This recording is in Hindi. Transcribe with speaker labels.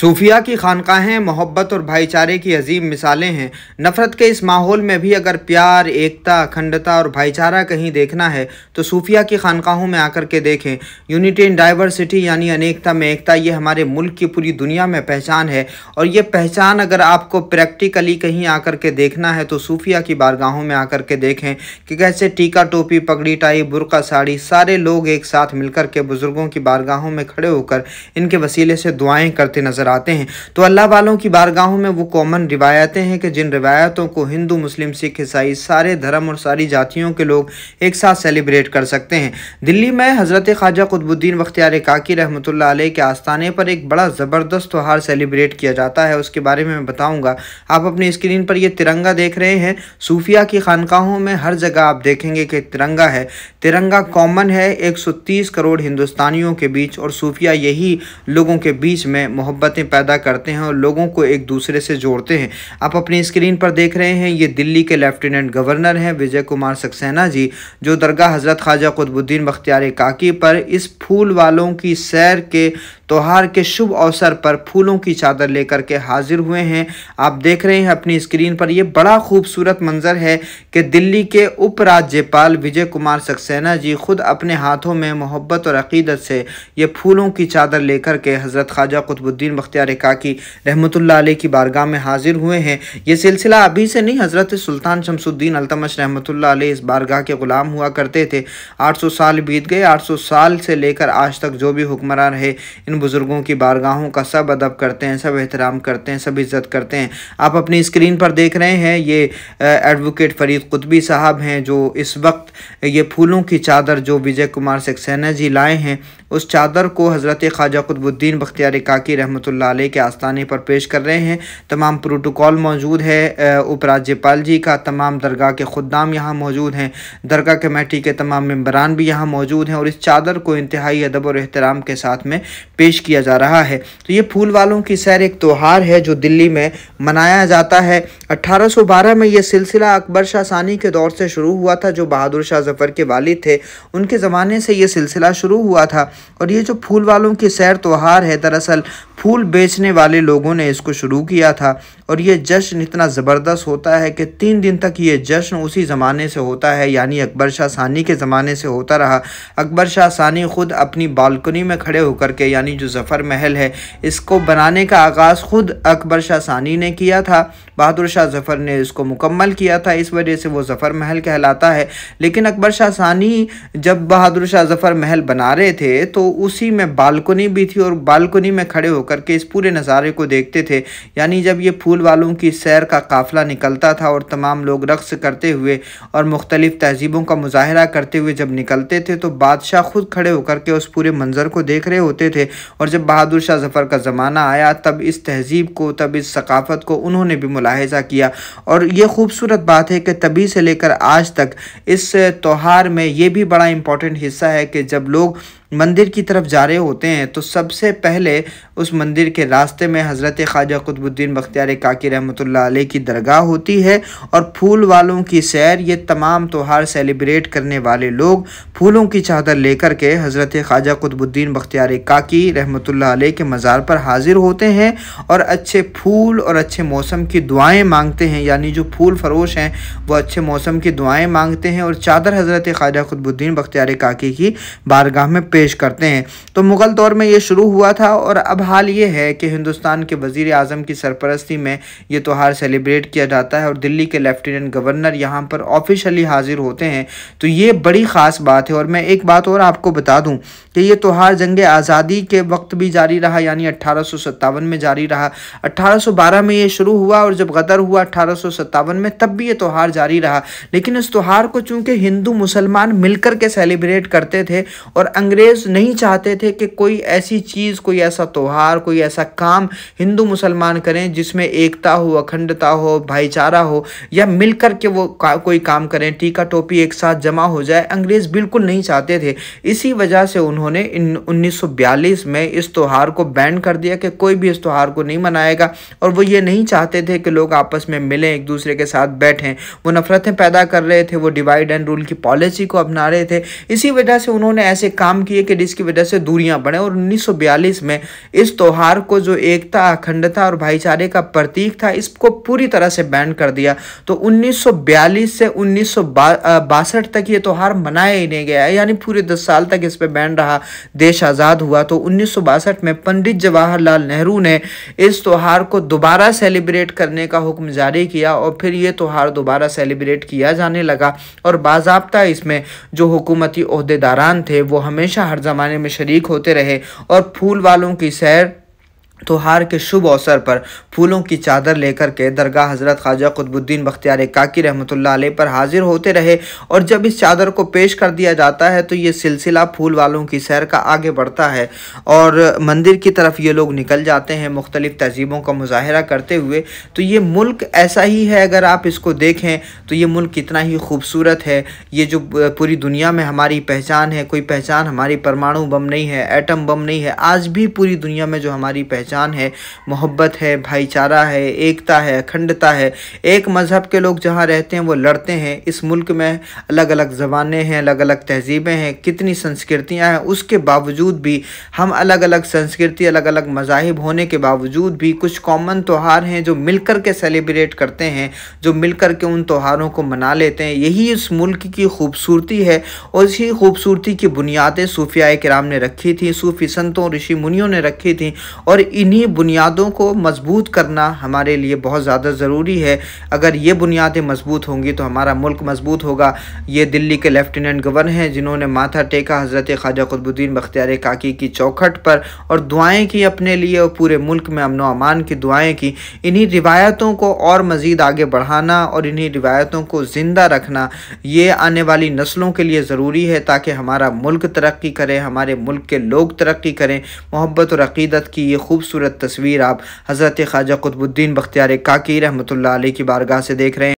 Speaker 1: सूफिया की खानकाहें मोहब्बत और भाईचारे की अजीम मिसालें हैं नफ़रत के इस माहौल में भी अगर प्यार एकता अखंडता और भाईचारा कहीं देखना है तो सूफिया की खानकाहों में आकर के देखें यूनिटी इन डाइवर्सिटी यानी अनेकता में एकता ये हमारे मुल्क की पूरी दुनिया में पहचान है और ये पहचान अगर आपको प्रैक्टिकली कहीं आकर के देखना है तो सूफिया की बारगाहों में आकर के देखें कि कैसे टीका टोपी पगड़ी टाई बुरका साड़ी सारे लोग एक साथ मिलकर के बुज़ुर्गों की बारगाहों में खड़े होकर इनके वसीले से दुआएँ करते नजर आते हैं तो अल्लाह वालों की बारगाहों में वो कॉमन रिवायतें हैं कि जिन रिवायतों को हिंदू मुस्लिम सिख ईसाई सारे धर्म और सारी जातियों के लोग एक साथ सेलिब्रेट कर सकते हैं दिल्ली में हज़रत ख्वाजा कुतबुद्दीन बख्तियार काकी रहमत के आस्थाने पर एक बड़ा ज़बरदस्त त्यौहार सेलिब्रेट किया जाता है उसके बारे में मैं बताऊँगा आप अपनी स्क्रीन पर यह तिरंगा देख रहे हैं सूफिया की खानकाहों में हर जगह आप देखेंगे कि तिरंगा है तिरंगा कॉमन है तीस करोड़ हिंदुस्तानियों के बीच और सूफिया यही लोगों के बीच में मोहब्बत मोहब्बतें पैदा करते हैं और लोगों को एक दूसरे से जोड़ते हैं आप अपनी स्क्रीन पर देख रहे हैं ये दिल्ली के लेफ्टिनेंट गवर्नर हैं विजय कुमार सक्सेना जी जो दरगाह हज़रत ख्वाजा कुतबुद्दीन बख्तियार काकी पर इस फूल वालों की सैर के त्यौहार के शुभ अवसर पर फूलों की चादर लेकर के हाजिर हुए हैं आप देख रहे हैं अपनी स्क्रीन पर यह बड़ा खूबसूरत मंजर है कि दिल्ली के उपराज्यपाल विजय कुमार सक्सेना जी खुद अपने हाथों में मोहब्बत और अकीदत से ये फूलों की चादर लेकर के हज़रत ख्वाजा कुतुबुद्दीन बख्तियार काकी रहमतुल्ला की बारगाह में हाजिर हुए हैं ये सिलसिला अभी से नहीं हज़रत सुल्तान शमसुद्दीन अलतमश रहमतुल्ला इस बारगाह के ग़ुलाम हुआ करते थे सौ साल बीत गए सौ साल से लेकर आज तक जो भी हुक्मरान रहे इन बुज़ुर्गों की बारगाहों का सब अदब करते हैं सब एहतराम करते हैं सब इज़्ज़त करते हैं आप अपनी स्क्रीन पर देख रहे हैं ये एडवोकेट फरीद कुतबी साहब हैं जो इस वक्त ये फूलों की चादर जो विजय कुमार सक्सेना जी लाए हैं उस चादर को हज़रत ख्वाजा कुतबुद्दीन बख्तियार काकी रहमत के आस्थाने पर पेश कर रहे हैं तमाम प्रोटोकॉल मौजूद है उपराज्यपाल जी का तमाम दरगाह के खुदाम यहाँ मौजूद हैं दरगाह कमेटी के तमाम मम्बरान भी यहाँ मौजूद हैं और इस चादर को इंतहाई अदब और एहतराम के साथ में पेश पेश किया जा रहा है तो ये फूल वालों की सैर एक त्यौहार है जो दिल्ली में मनाया जाता है 1812 में ये सिलसिला अकबर शाह सानी के दौर से शुरू हुआ था जो बहादुर शाह जफर के वालिद थे उनके ज़माने से ये सिलसिला शुरू हुआ था और ये जो फूल वालों की सैर त्यौहार है दरअसल फूल बेचने वाले लोगों ने इसको शुरू किया था और ये जश्न इतना ज़बरदस्त होता है कि तीन दिन तक ये जश्न उसी ज़माने से होता है यानी अकबर शाह सानी के ज़माने से होता रहा अकबर शाह सानी ख़ुद अपनी बालकनी में खड़े होकर के यानी जो जफ़र महल है इसको बनाने का आगाज़ ख़ुद अकबर शाह सानी ने किया था बहादुर शाह जफ़र ने इसको मुकम्मल किया था इस वजह से वो ज़फ़र महल कहलाता है लेकिन अकबर शाह सानी जब बहादुर शाह जफ़र महल बना रहे थे तो उसी में बालकनी भी थी और बालकनी में खड़े होकर के इस पूरे नज़ारे को देखते थे यानी जब ये फूल वालों की सैर का काफिला निकलता था और तमाम लोग रक्स करते हुए और मुख्तलिफ़ तहजीबों का मुजाहरा करते हुए जब निकलते थे तो बादशाह खुद खड़े होकर के उस पूरे मंज़र को देख रहे होते थे और जब बहादुर शाह जफ़र का ज़माना आया तब इस तहजीब को तब इस सकाफ़त को उन्होंने भी मुलाहजा किया और ये खूबसूरत बात है कि तभी से लेकर आज तक इस त्यौहार में ये भी बड़ा इम्पॉर्टेंट हिस्सा है कि जब लोग मंदिर की तरफ जा रहे होते हैं तो सबसे पहले उस मंदिर के रास्ते में हज़रत ख्वाजा कुतुबुद्दीन बख्तियार काकी रहमत आलह की दरगाह होती है और फूल वालों की सैर ये तमाम त्यौहार सेलिब्रेट करने वाले लोग फूलों की चादर लेकर के हज़रत ख्वाजा कुतुबुद्दीन बख्तियार काकी रहमत आलह के मज़ार पर हाजिर होते हैं और अच्छे फूल और अच्छे मौसम की दुआएँ मांगते हैं यानी जो फूल फरोश हैं वो अच्छे मौसम की दुआएँ मांगते हैं और चादर हज़रत ख्वाजा कुतुबुद्दीन बख्तियार काकी की बारगाह में पेश करते हैं तो मुग़ल दौर में ये शुरू हुआ था और अब हाल ये है कि हिंदुस्तान के वज़ी अजम की सरपरस्ती में ये त्यौहार सेलिब्रेट किया जाता है और दिल्ली के लेफ्टिनेंट गवर्नर यहाँ पर ऑफिशली हाजिर होते हैं तो ये बड़ी ख़ास बात है और मैं एक बात और आपको बता दूँ कि ये त्यौहार जंग आज़ादी के वक्त भी जारी रहा यानी अट्ठारह में जारी रहा अट्ठारह में ये शुरू हुआ और जब गदर हुआ अट्ठारह में तब भी ये त्यौहार जारी रहा लेकिन इस त्यौहार को चूँकि हिंदू मुसलमान मिलकर के सेलिब्रेट करते थे और अंग्रेज अंग्रेज़ नहीं चाहते थे कि कोई ऐसी चीज़ कोई ऐसा त्यौहार कोई ऐसा काम हिंदू मुसलमान करें जिसमें एकता हो अखंडता हो भाईचारा हो या मिल के वो का, कोई काम करें टीका टोपी एक साथ जमा हो जाए अंग्रेज़ बिल्कुल नहीं चाहते थे इसी वजह से उन्होंने इन 1942 में इस त्यौहार को बैन कर दिया कि कोई भी इस त्यौहार को नहीं मनाएगा और वो ये नहीं चाहते थे कि लोग आपस में मिलें एक दूसरे के साथ बैठें वो नफ़रतें पैदा कर रहे थे वो डिवाइड एंड रूल की पॉलिसी को अपना रहे थे इसी वजह से उन्होंने ऐसे काम किए चाहिए कि जिसकी वजह से दूरियां बढ़ें और 1942 में इस त्यौहार को जो एकता अखंडता और भाईचारे का प्रतीक था इसको पूरी तरह से बैन कर दिया तो 1942 से उन्नीस तक ये त्यौहार मनाया ही नहीं गया यानी पूरे दस साल तक इस पर बैन रहा देश आज़ाद हुआ तो उन्नीस में पंडित जवाहरलाल नेहरू ने इस त्यौहार को दोबारा सेलिब्रेट करने का हुक्म जारी किया और फिर ये त्यौहार दोबारा सेलिब्रेट किया जाने लगा और बाबा इसमें जो हुकूमती अहदेदारान थे वो हमेशा हर ज़माने में शरीक होते रहे और फूल वालों की सैर त्योहार के शुभ अवसर पर फूलों की चादर लेकर के दरगाह हजरत ख्वाजा कुतबुद्दीन बख्तियार काकी रहमतुल्लाह अलैह पर हाजिर होते रहे और जब इस चादर को पेश कर दिया जाता है तो ये सिलसिला फूल वालों की सैर का आगे बढ़ता है और मंदिर की तरफ ये लोग निकल जाते हैं मुख्तलिफ़ तहजीबों का मुजाहरा करते हुए तो ये मुल्क ऐसा ही है अगर आप इसको देखें तो ये मुल्क कितना ही खूबसूरत है ये जो पूरी दुनिया में हमारी पहचान है कोई पहचान हमारी परमाणु बम नहीं है एटम बम नहीं है आज भी पूरी दुनिया में जो हमारी पहचान पहचान है मोहब्बत है भाईचारा है एकता है अखंडता है एक मज़हब के लोग जहाँ रहते हैं वो लड़ते हैं इस मुल्क में अलग अलग ज़बानें हैं अलग अलग तहजीबें हैं कितनी संस्कृतियाँ हैं उसके बावजूद भी हम अलग अलग संस्कृति अलग अलग मजाहब होने के बावजूद भी कुछ कॉमन त्यौहार हैं जो मिल के सेलिब्रेट करते हैं जो मिल के उन त्यौहारों को मना लेते हैं यही इस मुल्क की खूबसूरती है और इसी खूबसूरती की बुनियादें सूफिया कराम ने रखी थी सूफी संतों ऋषि मुनियों ने रखी थी और इन्हीं बुनियादों को मजबूत करना हमारे लिए बहुत ज़्यादा ज़रूरी है अगर ये बुनियादें मजबूत होंगी तो हमारा मुल्क मजबूत होगा ये दिल्ली के लेफ्टिनेंट गवर्नर हैं जिन्होंने माथा टेका हज़रत ख्वाजा खुदबुद्दीन बख्तियार काकी की चौखट पर और दुआएँ की अपने लिए और पूरे मुल्क में अमन अमान की दुआएँ की इन्हीं रिवायतों को और मज़ीद आगे बढ़ाना और इन्हीं रिवायतों को ज़िंदा रखना ये आने वाली नस्लों के लिए ज़रूरी है ताकि हमारा मुल्क तरक्की करे हमारे मुल्क के लोग तरक्की करें मोहब्बत और अकीदत की ये खूब खूबसूरत तस्वीर आप हज़रत ख्वाजा कुतुबुद्दीन बख्तियार काकी रहमत की बारगाह से देख रहे हैं